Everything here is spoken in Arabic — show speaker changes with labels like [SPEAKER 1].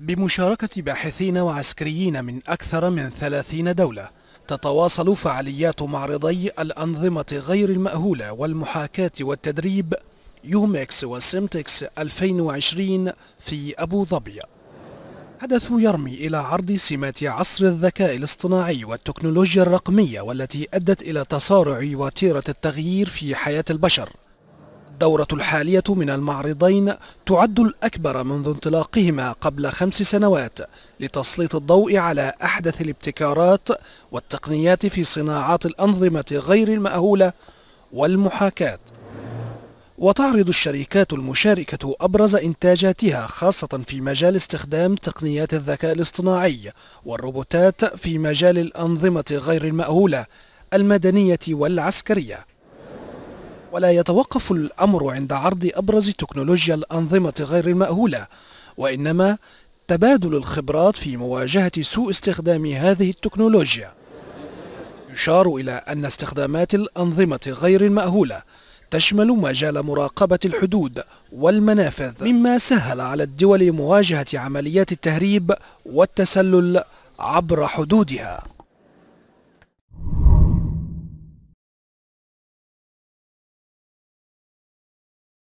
[SPEAKER 1] بمشاركة باحثين وعسكريين من أكثر من 30 دولة تتواصل فعاليات معرضي الأنظمة غير المأهولة والمحاكاة والتدريب يومكس وسيمتكس 2020 في أبو ظبي حدث يرمي إلى عرض سمات عصر الذكاء الاصطناعي والتكنولوجيا الرقمية والتي أدت إلى تسارع وتيرة التغيير في حياة البشر الدورة الحالية من المعرضين تعد الأكبر منذ انطلاقهما قبل خمس سنوات لتسليط الضوء على أحدث الابتكارات والتقنيات في صناعات الأنظمة غير المأهولة والمحاكاة وتعرض الشركات المشاركة أبرز إنتاجاتها خاصة في مجال استخدام تقنيات الذكاء الاصطناعي والروبوتات في مجال الأنظمة غير المأهولة المدنية والعسكرية ولا يتوقف الأمر عند عرض أبرز تكنولوجيا الأنظمة غير المأهولة وإنما تبادل الخبرات في مواجهة سوء استخدام هذه التكنولوجيا يشار إلى أن استخدامات الأنظمة غير المأهولة تشمل مجال مراقبة الحدود والمنافذ مما سهل على الدول مواجهة عمليات التهريب والتسلل عبر حدودها